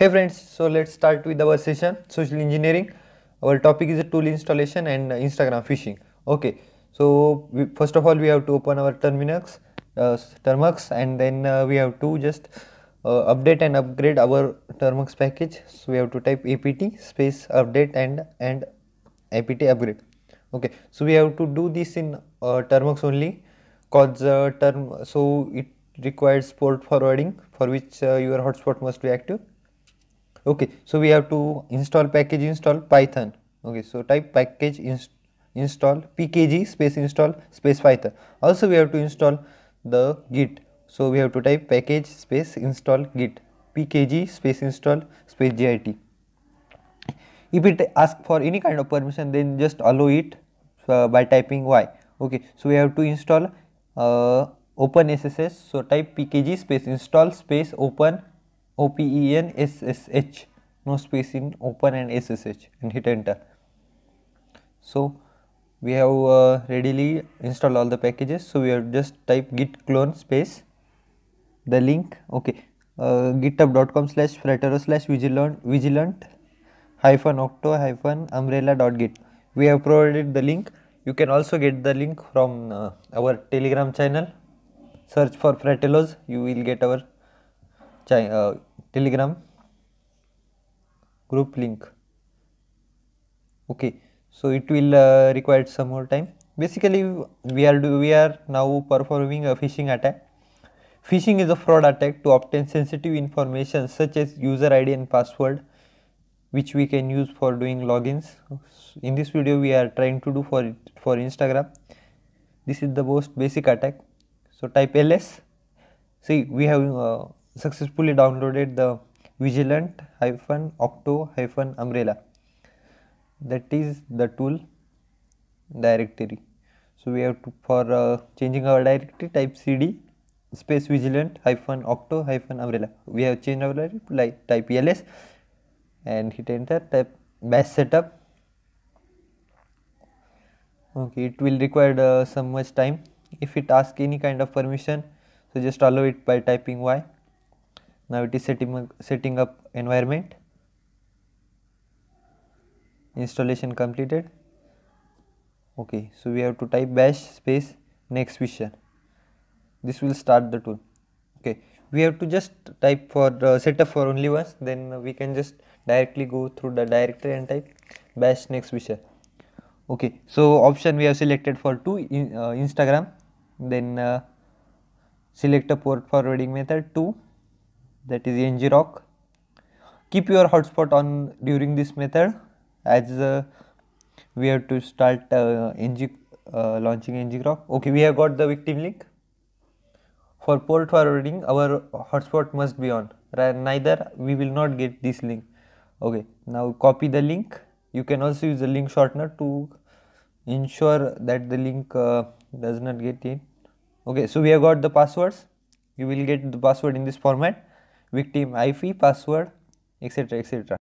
Hey friends, so let's start with our session social engineering. Our topic is tool installation and uh, Instagram phishing. Okay, so we, first of all we have to open our Terminux, uh, Termux and then uh, we have to just uh, update and upgrade our Termux package. So we have to type apt space update and and apt upgrade. Okay, so we have to do this in uh, Termux only cause uh, term so it requires port forwarding for which uh, your hotspot must be active okay so we have to install package install python okay so type package inst install pkg space install space python also we have to install the git so we have to type package space install git pkg space install space git if it ask for any kind of permission then just allow it uh, by typing y okay so we have to install uh, open sss so type pkg space install space open OPEN SSH, no space in open and SSH and hit enter. So we have uh, readily installed all the packages. So we have just type git clone space the link okay uh, github.com slash fratero slash vigilant vigilant hyphen octo hyphen umbrella dot git we have provided the link you can also get the link from uh, our telegram channel search for fratellos you will get our uh, telegram group link okay so it will uh, require some more time basically we are do, we are now performing a phishing attack phishing is a fraud attack to obtain sensitive information such as user id and password which we can use for doing logins in this video we are trying to do for for instagram this is the most basic attack so type ls see we have uh, successfully downloaded the vigilant hyphen octo hyphen umbrella that is the tool directory so we have to for uh, changing our directory type cd space vigilant hyphen octo hyphen umbrella we have changed our directory like type ls and hit enter type bash setup okay it will require uh, some much time if it asks any kind of permission so just allow it by typing y now it is setting, setting up environment installation completed okay so we have to type bash space next vision this will start the tool okay we have to just type for uh, setup for only once then we can just directly go through the directory and type bash next vision okay so option we have selected for two in, uh, instagram then uh, select a port forwarding method to that is ngrok. Keep your hotspot on during this method as uh, we have to start uh, ng, uh, launching ngrok. Okay, we have got the victim link. For port forwarding, our hotspot must be on. Neither we will not get this link. Okay, now copy the link. You can also use the link shortener to ensure that the link uh, does not get in. Okay, so we have got the passwords. You will get the password in this format victim IP, password, etc. etc.